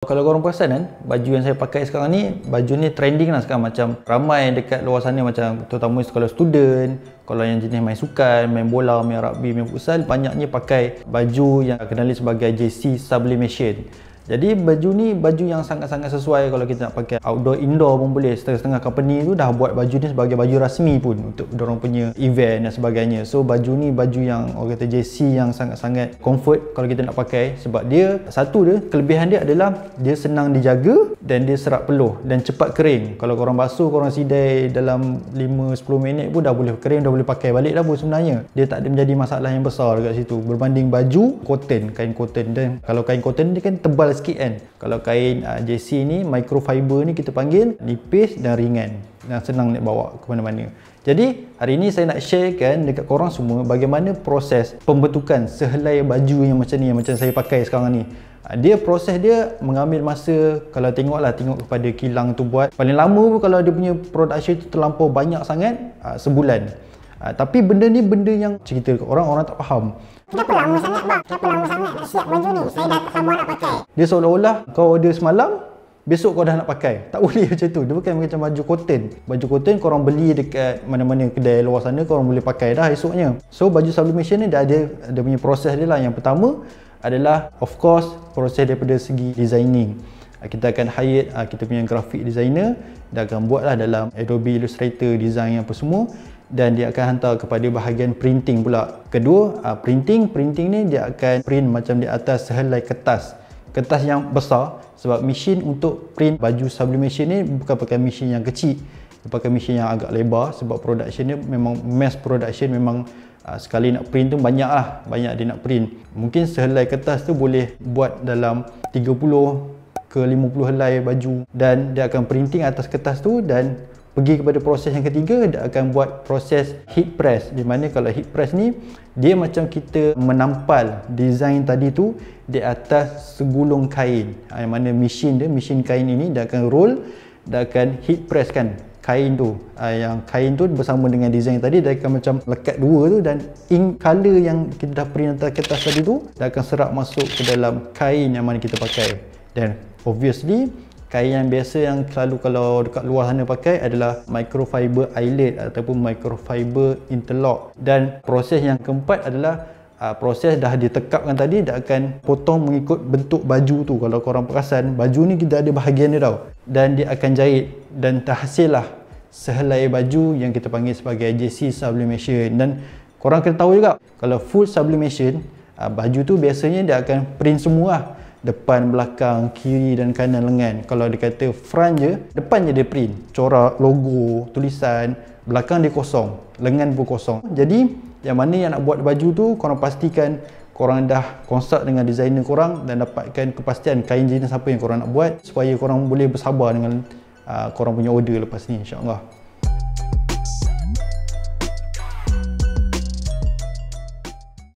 Kalau korang perasan kan, baju yang saya pakai sekarang ni, baju ni trending lah sekarang macam ramai dekat luar sana macam terutama kalau student, kalau yang jenis main sukan, main bola, main rugby, main futsal, banyaknya pakai baju yang kenali sebagai JC Sublimation. Jadi baju ni baju yang sangat-sangat sesuai kalau kita nak pakai outdoor indoor pun boleh. Setengah-setengah company tu dah buat baju ni sebagai baju rasmi pun untuk dorong punya event dan sebagainya. So baju ni baju yang orang kata JC yang sangat-sangat comfort kalau kita nak pakai sebab dia satu dia kelebihan dia adalah dia senang dijaga dan dia serap peluh dan cepat kering kalau korang basuh korang sidai dalam 5-10 minit pun dah boleh kering dah boleh pakai balik lah. pun sebenarnya dia tak ada menjadi masalah yang besar dekat situ berbanding baju cotton kain cotton dan kalau kain cotton ni kan tebal sikit kan kalau kain uh, ah, JC ni microfiber ni kita panggil nipis dan ringan yang senang nak bawa ke mana-mana jadi hari ini saya nak sharekan dekat korang semua bagaimana proses pembentukan sehelai baju yang macam ni yang macam saya pakai sekarang ni ah, dia proses dia mengambil masa kalau tengok lah tengok kepada kilang tu buat paling lama pun kalau dia punya production tu terlampau banyak sangat ah, sebulan ah, tapi benda ni benda yang cerita ke orang orang tak faham. Kenapa lama sangat bang? Kenapa lama sangat nak siap baju ni? Saya dah tak sabar nak pakai. Dia seolah-olah kau order semalam, Besok kau dah nak pakai Tak boleh macam tu Dia bukan macam baju koten Baju kau orang beli dekat mana-mana kedai luar sana orang boleh pakai dah esoknya So baju sublimation ni dia ada Dia punya proses dia lah Yang pertama adalah of course Proses daripada segi designing ah, kita akan hire ah, kita punya graphic designer dan akan buatlah dalam Adobe Illustrator design apa semua dan dia akan hantar kepada bahagian printing pula kedua ah, printing printing ni dia akan print macam di atas helai kertas kertas yang besar sebab mesin untuk print baju sublimation ni bukan pakai mesin yang kecil dia pakai mesin yang agak lebar sebab production dia memang mass production memang uh, sekali nak print tu banyak lah banyak dia nak print mungkin sehelai kertas tu boleh buat dalam 30 ke 50 helai baju dan dia akan printing atas kertas tu dan pergi kepada proses yang ketiga dia akan buat proses heat press di mana kalau heat press ni dia macam kita menampal design tadi tu di atas segulung kain ah, yang mana mesin dia mesin kain ini dia akan roll dia akan heat press kan kain tu ah, yang kain tu bersama dengan design tadi dia akan macam lekat dua tu dan ink color yang kita dah print atas kertas tadi tu dia akan serap masuk ke dalam kain yang mana kita pakai dan obviously kain yang biasa yang selalu kalau dekat luar sana pakai adalah microfiber eyelid ataupun microfiber interlock dan proses yang keempat adalah Uh, proses dah ditekapkan tadi dah akan potong mengikut bentuk baju tu kalau korang perasan baju ni kita ada bahagian dia tau dan dia akan jahit dan terhasillah sehelai baju yang kita panggil sebagai JC sublimation dan korang kena tahu juga kalau full sublimation uh, baju tu biasanya dia akan print semua lah depan, belakang, kiri dan kanan lengan kalau dia kata front je depan je dia print corak, logo, tulisan belakang dia kosong lengan pun kosong jadi yang mana yang nak buat baju tu korang pastikan korang dah consult dengan designer korang dan dapatkan kepastian kain jenis apa yang korang nak buat supaya korang boleh bersabar dengan uh, korang punya order lepas ni insyaAllah